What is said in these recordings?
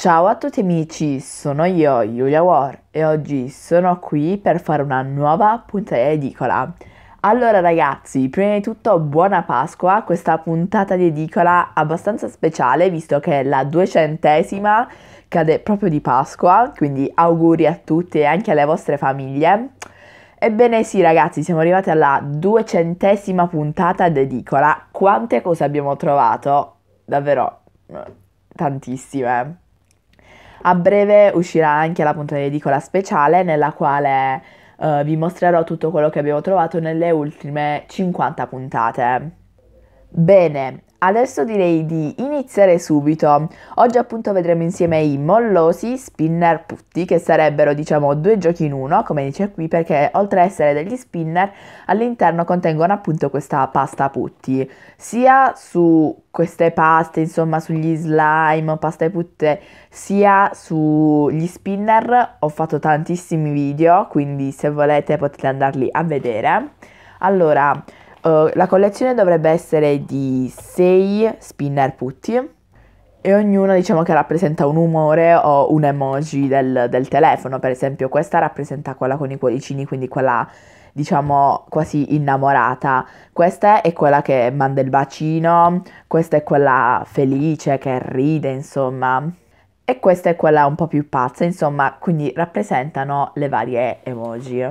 Ciao a tutti amici, sono io Giulia War e oggi sono qui per fare una nuova puntata edicola. Allora ragazzi, prima di tutto buona Pasqua, questa puntata di edicola abbastanza speciale visto che è la duecentesima, cade proprio di Pasqua, quindi auguri a tutti e anche alle vostre famiglie. Ebbene sì ragazzi, siamo arrivati alla duecentesima puntata di edicola. quante cose abbiamo trovato? Davvero, eh, tantissime. A breve uscirà anche la puntata di edicola speciale nella quale eh, vi mostrerò tutto quello che abbiamo trovato nelle ultime 50 puntate. Bene, Adesso direi di iniziare subito. Oggi appunto vedremo insieme i mollosi, spinner, putti, che sarebbero diciamo due giochi in uno, come dice qui, perché oltre a essere degli spinner, all'interno contengono appunto questa pasta putti. Sia su queste paste, insomma sugli slime, pasta putte, sia sugli spinner ho fatto tantissimi video, quindi se volete potete andarli a vedere. Allora, eh, la collezione dovrebbe essere di 6 spinner putti e ognuna diciamo che rappresenta un umore o un emoji del, del, telefono, per esempio questa rappresenta quella con i cuoricini, quindi quella diciamo quasi innamorata, questa è quella che manda il bacino, questa è quella felice che ride insomma e questa è quella un po' più pazza insomma quindi rappresentano le varie emoji.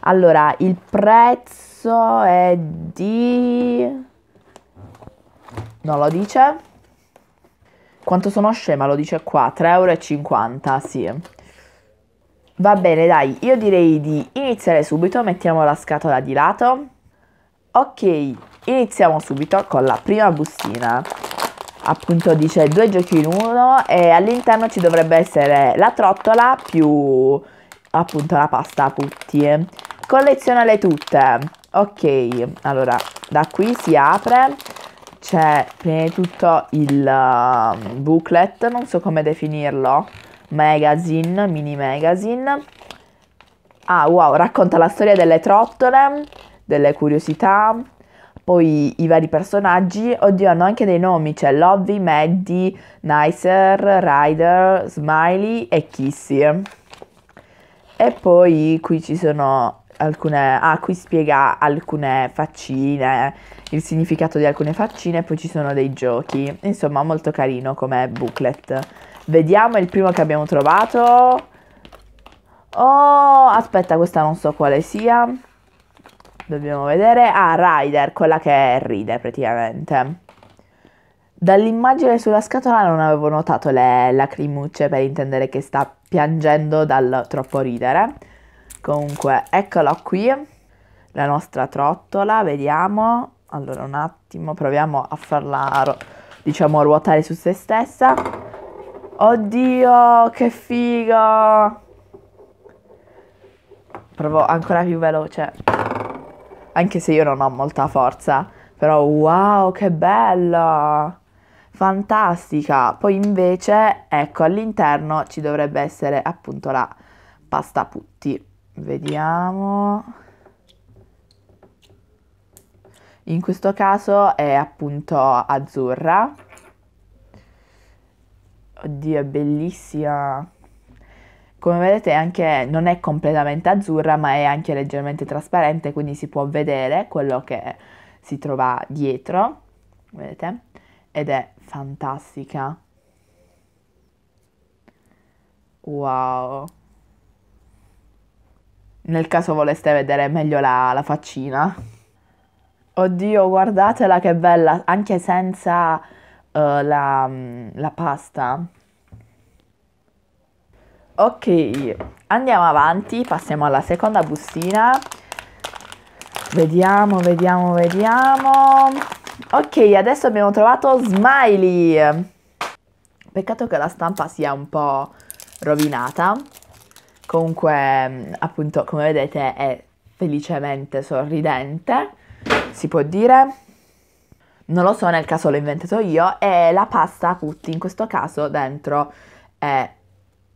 Allora il prezzo prezzo è di... Non lo dice? Quanto sono scema lo dice qua, 3,50 euro, sì. Va bene, dai, io direi di iniziare subito, mettiamo la scatola di lato. Ok, iniziamo subito con la prima bustina. Appunto dice due giochi in uno e all'interno ci dovrebbe essere la trottola più appunto la pasta putti. Collezionale tutte ok allora da qui si apre c'è prima di tutto il uh, booklet non so come definirlo magazine mini magazine ah wow racconta la storia delle trottole delle curiosità poi i vari personaggi, oddio hanno anche dei nomi, c'è Lovey, Maddie, Nicer, Ryder, Smiley e Kissy. E poi qui ci sono alcune, ah, qui spiega alcune faccine, il significato di alcune faccine, poi ci sono dei giochi, insomma molto carino come booklet. Vediamo il primo che abbiamo trovato. Oh, aspetta, questa non so quale sia. Dobbiamo vedere. Ah, Rider, quella che ride praticamente. Dall'immagine sulla scatola non avevo notato le lacrimucce per intendere che sta piangendo dal troppo ridere. Comunque, eccola qui, la nostra trottola, vediamo. Allora, un attimo, proviamo a farla, diciamo, ruotare su se stessa. Oddio, che figo! Provo ancora più veloce. Anche se io non ho molta forza. Però, wow, che bella! Fantastica! Poi invece, ecco, all'interno ci dovrebbe essere appunto la pasta putti vediamo in questo caso è appunto azzurra oddio è bellissima come vedete anche non è completamente azzurra ma è anche leggermente trasparente quindi si può vedere quello che si trova dietro vedete ed è fantastica wow nel caso voleste vedere meglio la, la faccina. Oddio, guardatela che bella, anche senza uh, la, la pasta. Ok, andiamo avanti, passiamo alla seconda bustina. Vediamo, vediamo, vediamo. Ok, adesso abbiamo trovato Smiley. Peccato che la stampa sia un po' rovinata. Comunque, mm, appunto, come vedete è felicemente sorridente, si può dire. Non lo so, nel caso l'ho inventato io. E la pasta a in questo caso dentro è,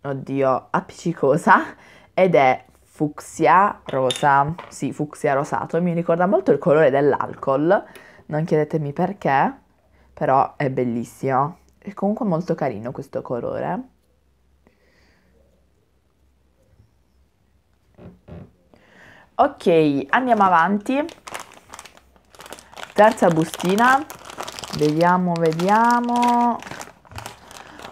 oddio, appiccicosa ed è fucsia rosa. Sì, fucsia rosato. Mi ricorda molto il colore dell'alcol. Non chiedetemi perché, però è bellissimo. È comunque molto carino questo colore. ok andiamo avanti terza bustina vediamo vediamo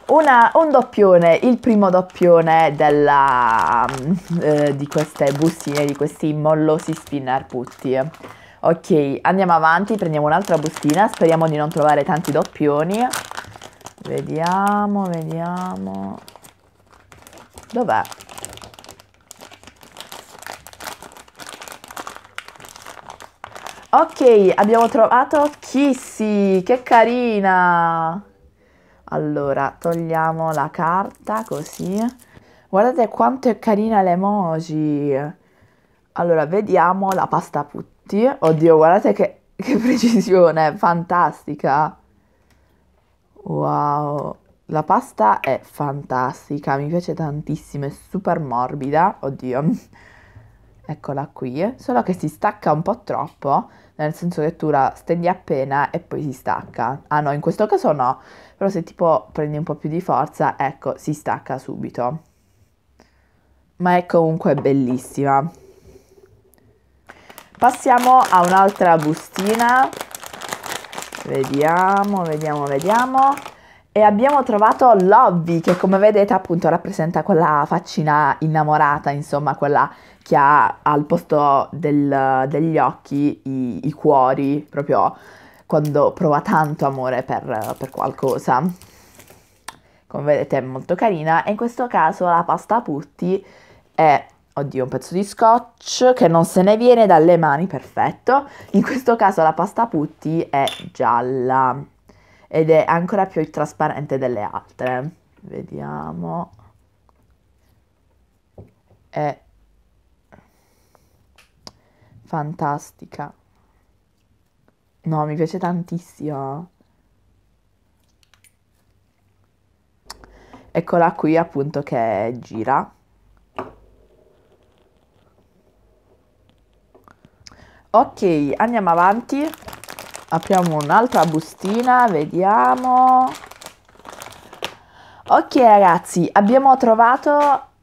una, un doppione, il primo doppione della, mm, eh, di queste bustine, di questi mollosi spinner putti. Ok, andiamo avanti, prendiamo un'altra bustina, speriamo di non trovare tanti doppioni. Vediamo, vediamo. Dov'è? Ok, abbiamo trovato Kissy, che carina! Allora, togliamo la carta così. Guardate quanto è carina l'emoji. Allora, vediamo la pasta putti. Oddio, guardate che, che precisione, fantastica. Wow, la pasta è fantastica, mi piace tantissimo, è super morbida. Oddio eccola qui, solo che si stacca un po' troppo, nel senso che tu la stendi appena e poi si stacca. Ah no, in questo caso no, però se tipo prendi un po' più di forza, ecco, si stacca subito. Ma è comunque bellissima. Passiamo a un'altra bustina. Vediamo, vediamo, vediamo. E abbiamo trovato Lobby, che come vedete appunto rappresenta quella faccina innamorata, insomma quella che ha al posto del, degli occhi i, i, cuori, proprio quando prova tanto amore per, per qualcosa. Come vedete è molto carina e in questo caso la pasta putti è Oddio, un pezzo di scotch che non se ne viene dalle mani, perfetto. In questo caso la pasta putti è gialla ed è ancora più trasparente delle altre. Vediamo. È fantastica. No, mi piace tantissimo. Eccola qui appunto che gira. Ok, andiamo avanti apriamo un'altra bustina, vediamo. Ok ragazzi, abbiamo trovato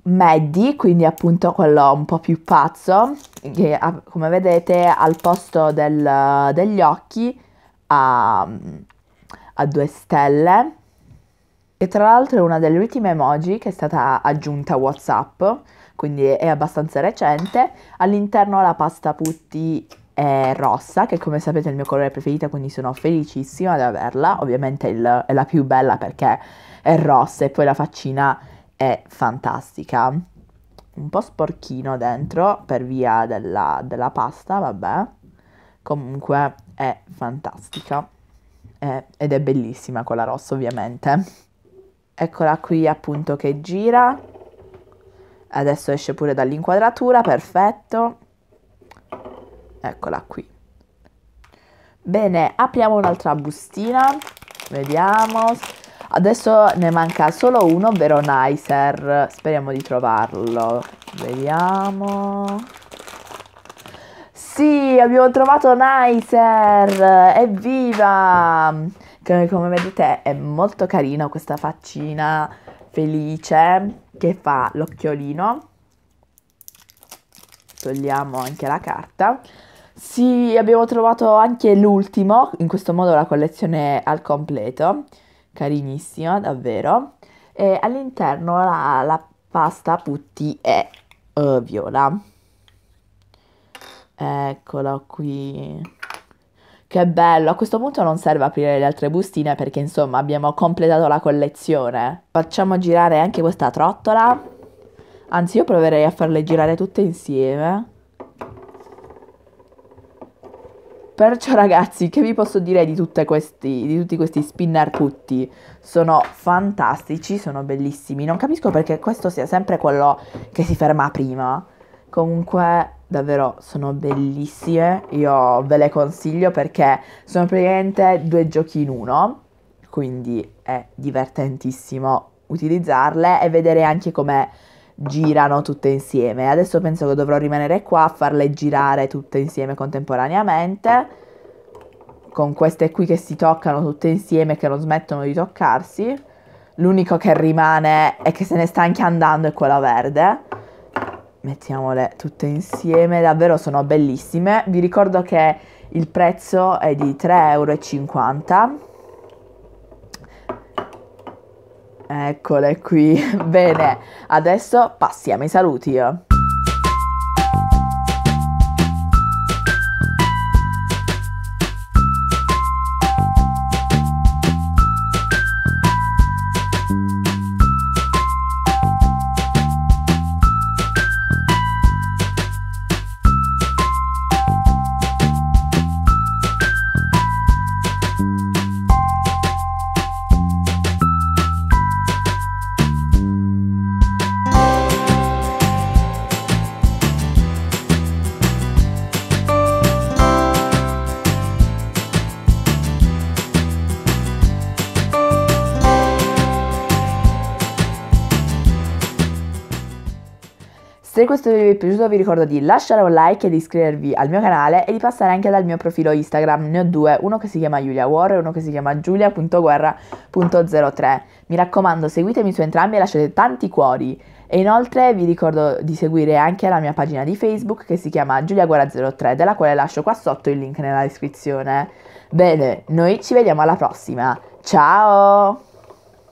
Maddie, quindi appunto quello un po' più pazzo, che come vedete al posto del, degli occhi ha, ha due stelle, E tra l'altro è una delle ultime emoji che è stata aggiunta a Whatsapp, quindi è abbastanza recente. All'interno la pasta putti è rossa, che come sapete è il mio colore preferito, quindi sono felicissima di averla. Ovviamente il, è la più bella perché è rossa e poi la faccina è fantastica. Un po' sporchino dentro per via della, della pasta, vabbè. Comunque è fantastica è, ed è bellissima quella rossa ovviamente. Eccola qui appunto che gira. Adesso esce pure dall'inquadratura, perfetto Eccola qui. Bene, apriamo un'altra bustina. Vediamo. Adesso ne manca solo uno, ovvero Nicer. Speriamo di trovarlo. Vediamo. Sì, abbiamo trovato Nicer! Evviva! Che come vedete è molto carino questa faccina felice che fa l'occhiolino. Togliamo anche la carta. Sì, abbiamo trovato anche l'ultimo, in questo modo la collezione è al completo, carinissima davvero. E all'interno la, la pasta putti è uh, viola. Eccola qui. Che bello, a questo punto non serve aprire le altre bustine perché insomma abbiamo completato la collezione. Facciamo girare anche questa trottola. Anzi io proverei a farle girare tutte insieme. Perciò ragazzi, che vi posso dire di, questi, di tutti questi spinner putti? Sono fantastici, sono bellissimi. Non capisco perché questo sia sempre quello che si ferma prima. Comunque, davvero, sono bellissime. Io ve le consiglio perché sono praticamente due giochi in uno. Quindi è divertentissimo utilizzarle e vedere anche come girano tutte insieme. Adesso penso che dovrò rimanere qua a farle girare tutte insieme contemporaneamente, con queste qui che si toccano tutte insieme, che non smettono di toccarsi. L'unico che rimane e che se ne sta anche andando è quella verde. Mettiamole tutte insieme, davvero sono bellissime. Vi ricordo che il prezzo è di 3,50 euro Eccole qui. Bene, adesso passiamo ai saluti. Se questo video vi è piaciuto vi ricordo di lasciare un like e di iscrivervi al mio canale e di passare anche dal mio profilo Instagram, ne ho due, uno che si chiama Giulia War e uno che si chiama giulia.guerra.03. Mi raccomando seguitemi su entrambi e lasciate tanti cuori. E inoltre vi ricordo di seguire anche la mia pagina di Facebook che si chiama GiuliaGuerra03, della quale lascio qua sotto il link nella descrizione. Bene, noi ci vediamo alla prossima. Ciao!